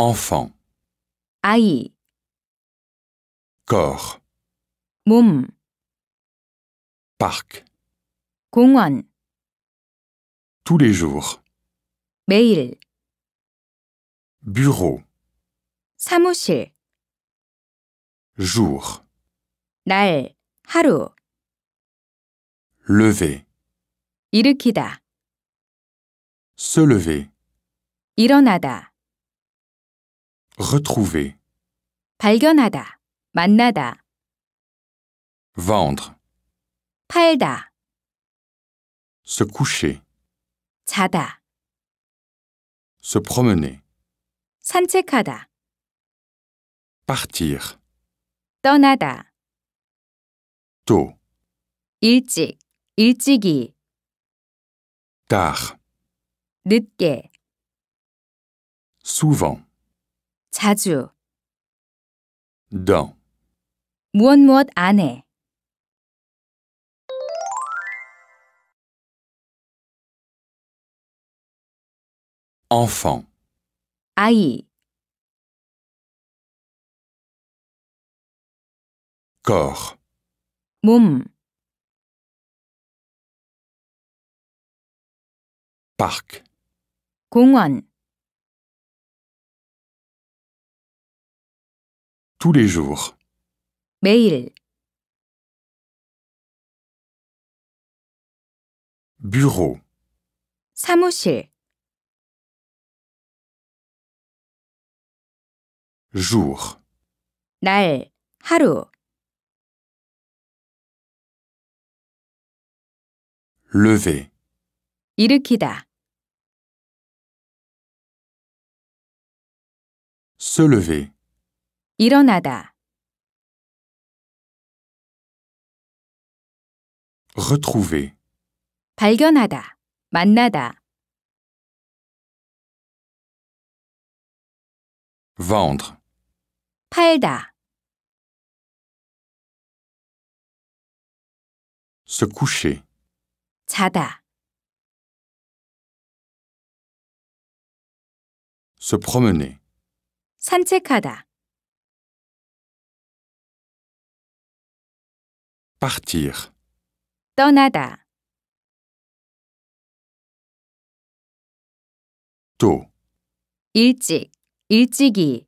Enfant. Aïe. Corps. Mum. Parc. 공원. Tous les jours. 매일. Bureau. 사무실. Jour. 날, 하루. Lever. 일으키다. Se lever. 일어나다. Retrouver. 발견하다, 만나다. Vendre. 팔다, Se coucher. 자다, Se promener. 산책하다, Partir. 떠나다. Tôt. 일찍, 일찍이, Tard. 늦게. Souvent. 자주 Don't. 무엇 무엇 안 해. Enfant. 아이 Corps. 몸 Parc. 공원 tous les jours. bureau, 사무실 jour, 날 하루 lever, 일으키다 se lever. 일어나다. Retrouver. 발견하다. 만나다. Vendre. 팔다. Se coucher. 자다. Se promener. 산책하다. partir. 떠나다. tôt, 일찍, 일찍이.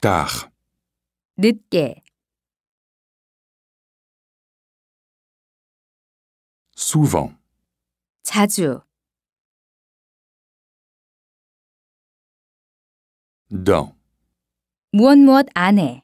tard, 늦게, souvent, 자주, dans, 무엇무엇 안에